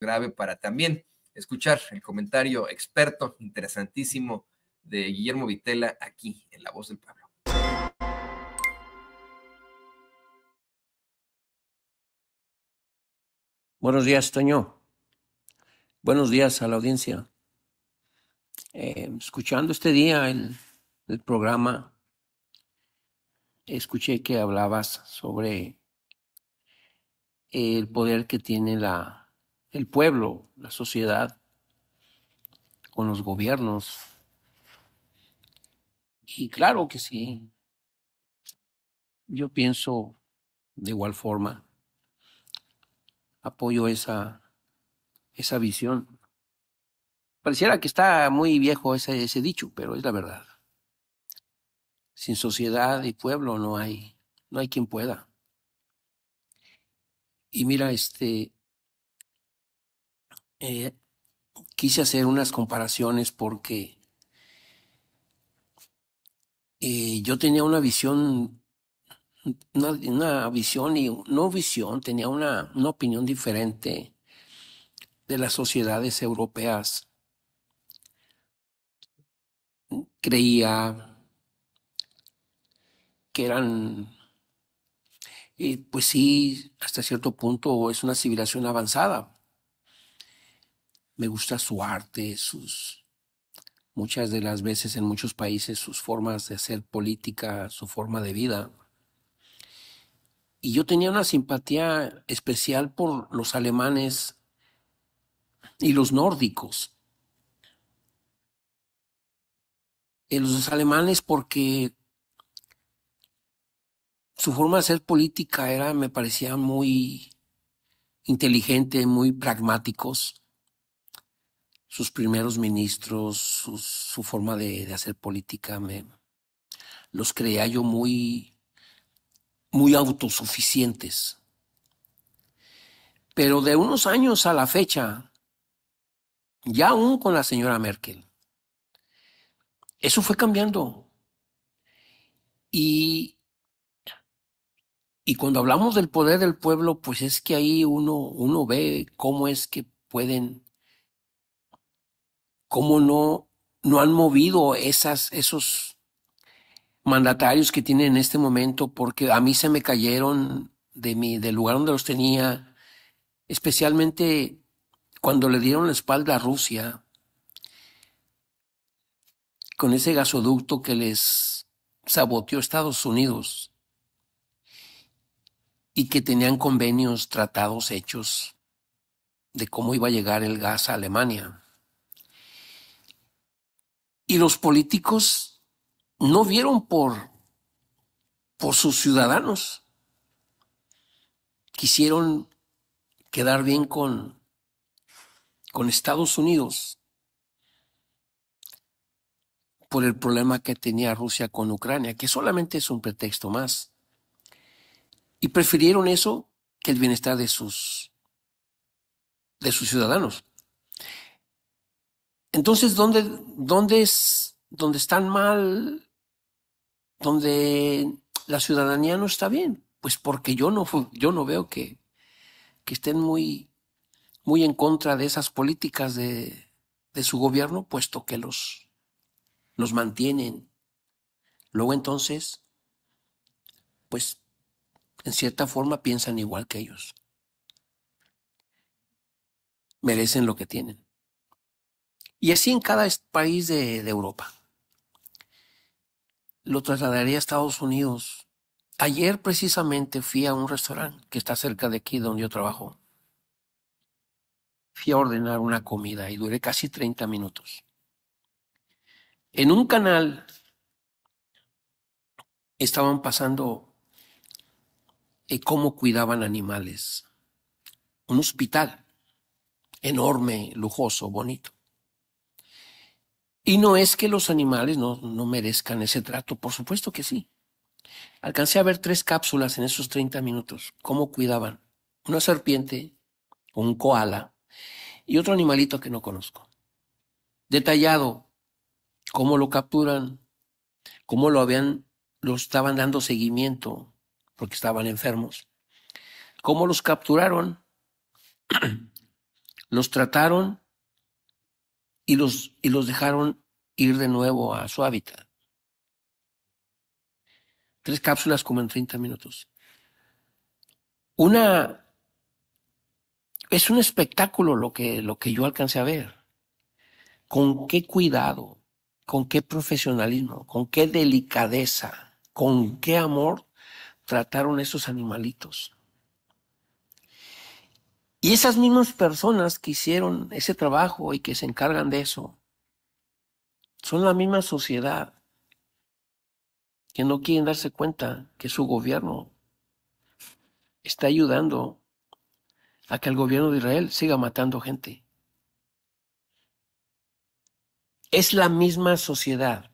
grave para también escuchar el comentario experto, interesantísimo, de Guillermo Vitela aquí en La Voz del Pueblo. Buenos días, Toño. Buenos días a la audiencia. Eh, escuchando este día el, el programa, escuché que hablabas sobre el poder que tiene la el pueblo, la sociedad, con los gobiernos. Y claro que sí. Yo pienso de igual forma. Apoyo esa, esa visión. Pareciera que está muy viejo ese, dicho, pero es la verdad. Sin sociedad y pueblo no hay, no hay quien pueda. Y mira, este, eh, quise hacer unas comparaciones porque eh, yo tenía una visión, una, visión y no visión, tenía una, opinión diferente de las sociedades europeas. Creía que eran, eh, pues sí, hasta cierto punto es una civilización avanzada, me gusta su arte, sus muchas de las veces en muchos países sus formas de hacer política, su forma de vida. Y yo tenía una simpatía especial por los alemanes y los nórdicos. Eh, los alemanes porque su forma de hacer política era, me parecía muy inteligente, muy pragmáticos sus primeros ministros, su, forma de, hacer política, me, los creía yo muy, muy autosuficientes. Pero de unos años a la fecha, ya aún con la señora Merkel, eso fue cambiando. Y, y cuando hablamos del poder del pueblo, pues es que ahí uno, uno ve cómo es que pueden cómo no, han movido esas, esos mandatarios que tienen en este momento, porque a mí se me cayeron de mi, del lugar donde los tenía, especialmente cuando le dieron la espalda a Rusia, con ese gasoducto que les saboteó Estados Unidos y que tenían convenios, tratados hechos de cómo iba a llegar el gas a Alemania. Y los políticos no vieron por, por sus ciudadanos. Quisieron quedar bien con, con Estados Unidos por el problema que tenía Rusia con Ucrania, que solamente es un pretexto más. Y prefirieron eso que el bienestar de sus, de sus ciudadanos. Entonces, ¿dónde, dónde es donde están mal, donde la ciudadanía no está bien? Pues porque yo no, yo no veo que, estén muy, muy en contra de esas políticas de, de su gobierno, puesto que los, los mantienen. Luego entonces, pues en cierta forma piensan igual que ellos. Merecen lo que tienen. Y así en cada país de, Europa. Lo trasladaría a Estados Unidos. Ayer precisamente fui a un restaurante que está cerca de aquí donde yo trabajo. Fui a ordenar una comida y duré casi 30 minutos. En un canal estaban pasando eh, cómo cuidaban animales. Un hospital enorme, lujoso, bonito. Y no es que los animales no, merezcan ese trato, por supuesto que sí. Alcancé a ver tres cápsulas en esos 30 minutos, cómo cuidaban una serpiente, un koala y otro animalito que no conozco. Detallado cómo lo capturan, cómo lo habían, lo estaban dando seguimiento porque estaban enfermos, cómo los capturaron, los trataron y los, y los dejaron ir de nuevo a su hábitat. Tres cápsulas como en 30 minutos. Una es un espectáculo lo que, lo que yo alcancé a ver. Con qué cuidado, con qué profesionalismo, con qué delicadeza, con qué amor trataron esos animalitos. Y esas mismas personas que hicieron ese trabajo y que se encargan de eso, son la misma sociedad que no quieren darse cuenta que su gobierno está ayudando a que el gobierno de Israel siga matando gente. Es la misma sociedad.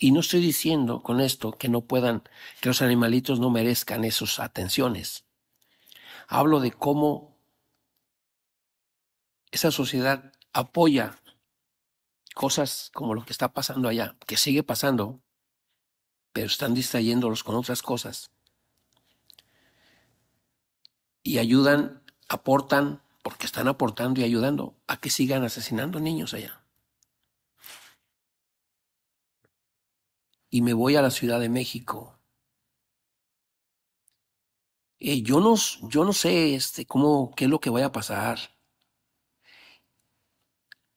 Y no estoy diciendo con esto que no puedan, que los animalitos no merezcan esas atenciones. Hablo de cómo esa sociedad apoya cosas como lo que está pasando allá, que sigue pasando, pero están distrayéndolos con otras cosas. Y ayudan, aportan, porque están aportando y ayudando a que sigan asesinando niños allá. Y me voy a la Ciudad de México. Eh, yo, no, yo no sé este, cómo, qué es lo que vaya a pasar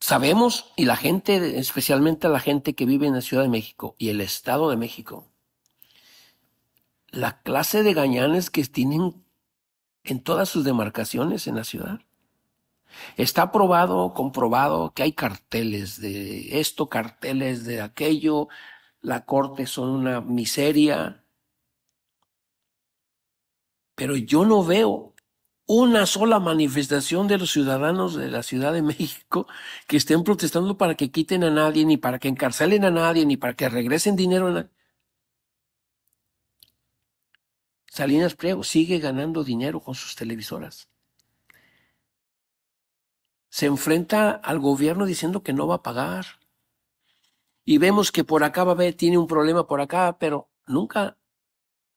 sabemos, y la gente, especialmente la gente que vive en la Ciudad de México y el Estado de México, la clase de gañanes que tienen en todas sus demarcaciones en la ciudad. Está probado, comprobado que hay carteles de esto, carteles de aquello, la corte son una miseria. Pero yo no veo una sola manifestación de los ciudadanos de la Ciudad de México que estén protestando para que quiten a nadie, ni para que encarcelen a nadie, ni para que regresen dinero a nadie. Salinas Priego sigue ganando dinero con sus televisoras. Se enfrenta al gobierno diciendo que no va a pagar. Y vemos que por acá va a ver, tiene un problema por acá, pero nunca,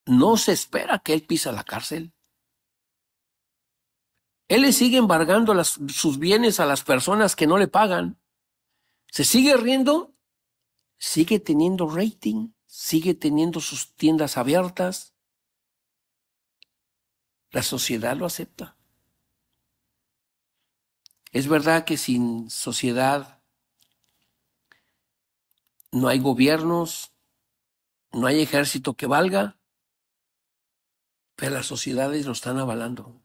no se espera que él pisa la cárcel. Él le sigue embargando sus bienes a las personas que no le pagan. Se sigue riendo, sigue teniendo rating, sigue teniendo sus tiendas abiertas. La sociedad lo acepta. Es verdad que sin sociedad no hay gobiernos, no hay ejército que valga, pero las sociedades lo están avalando.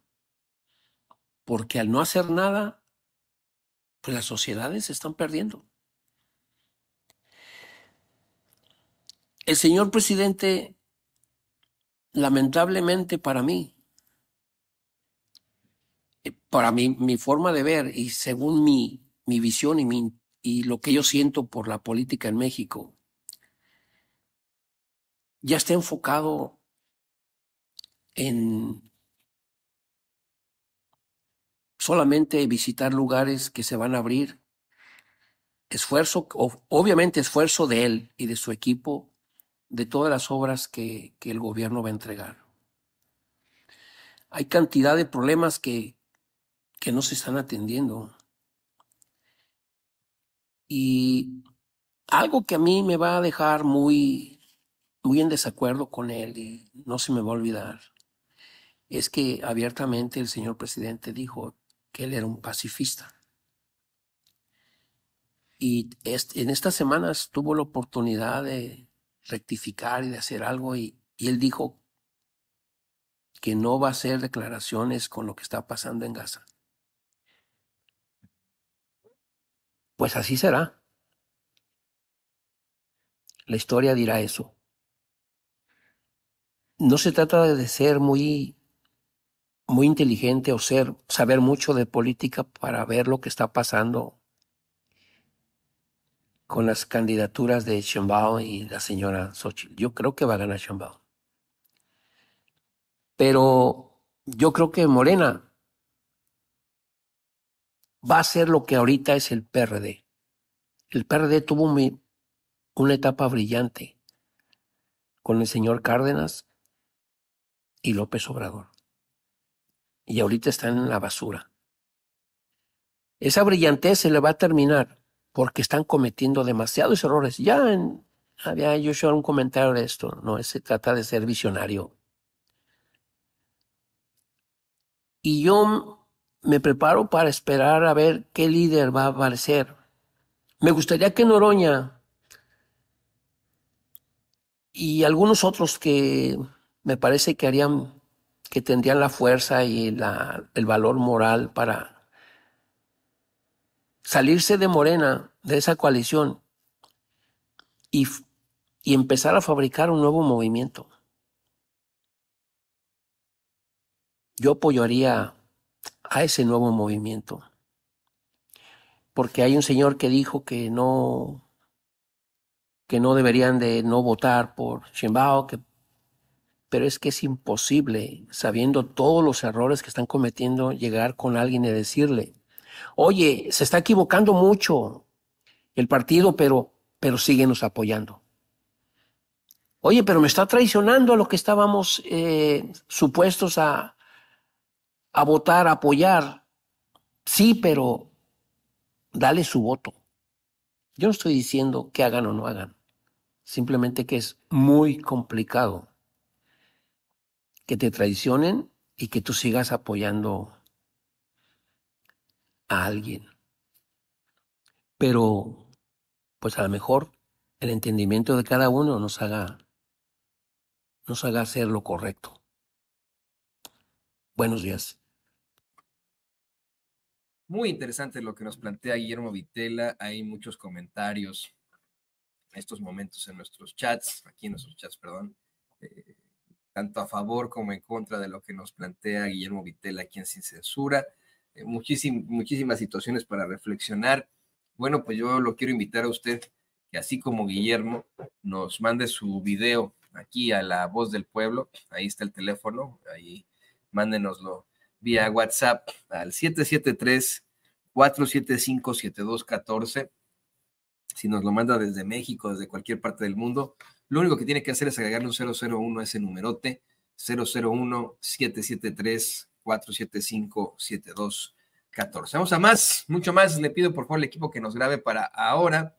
Porque al no hacer nada, pues las sociedades se están perdiendo. El señor presidente, lamentablemente para mí, eh, para mí, mi forma de ver y según mi, visión y, y lo que yo siento por la política en México, ya está enfocado en solamente visitar lugares que se van a abrir. Esfuerzo, obviamente esfuerzo de él y de su equipo, de todas las obras que, el gobierno va a entregar. Hay cantidad de problemas que, no se están atendiendo. Y algo que a mí me va a dejar muy, muy en desacuerdo con él y no se me va a olvidar es que abiertamente el señor presidente dijo, que él era un pacifista. Y en estas semanas tuvo la oportunidad de rectificar y de hacer algo y, él dijo que no va a hacer declaraciones con lo que está pasando en Gaza. Pues así será. La historia dirá eso. No se trata de ser muy muy inteligente o ser, saber mucho de política para ver lo que está pasando con las candidaturas de chambao y la señora Xochitl. Yo creo que va a ganar chambao Pero yo creo que Morena va a ser lo que ahorita es el PRD. El PRD tuvo una etapa brillante con el señor Cárdenas y López Obrador y ahorita están en la basura. Esa brillantez se le va a terminar porque están cometiendo demasiados errores. Ya había yo un comentario de esto, no se trata de ser visionario. Y yo me preparo para esperar a ver qué líder va a aparecer. Me gustaría que Noroña y algunos otros que me parece que harían que tendrían la fuerza y el valor moral para salirse de Morena, de esa coalición, y, empezar a fabricar un nuevo movimiento. Yo apoyaría a ese nuevo movimiento, porque hay un señor que dijo que no que no deberían de no votar por Chimbao que pero es que es imposible, sabiendo todos los errores que están cometiendo, llegar con alguien y decirle, oye, se está equivocando mucho el partido, pero, pero síguenos apoyando. Oye, pero me está traicionando a lo que estábamos eh, supuestos a votar, a apoyar. Sí, pero dale su voto. Yo no estoy diciendo que hagan o no hagan, simplemente que es muy complicado que te traicionen y que tú sigas apoyando a alguien. Pero, pues a lo mejor el entendimiento de cada uno nos haga, nos haga hacer lo correcto. Buenos días. Muy interesante lo que nos plantea Guillermo Vitela. Hay muchos comentarios en estos momentos en nuestros chats, aquí en nuestros chats, perdón. Eh, tanto a favor como en contra de lo que nos plantea Guillermo Vitela aquí en Sin Censura. Eh, muchísimas situaciones para reflexionar. Bueno, pues yo lo quiero invitar a usted que así como Guillermo nos mande su video aquí a la voz del pueblo, ahí está el teléfono, ahí mándenoslo vía WhatsApp al 773-475-7214. Si nos lo manda desde México, desde cualquier parte del mundo, lo único que tiene que hacer es agregarle un 001 a ese numerote, 001-773-475-7214. Vamos a más, mucho más. Le pido por favor al equipo que nos grabe para ahora.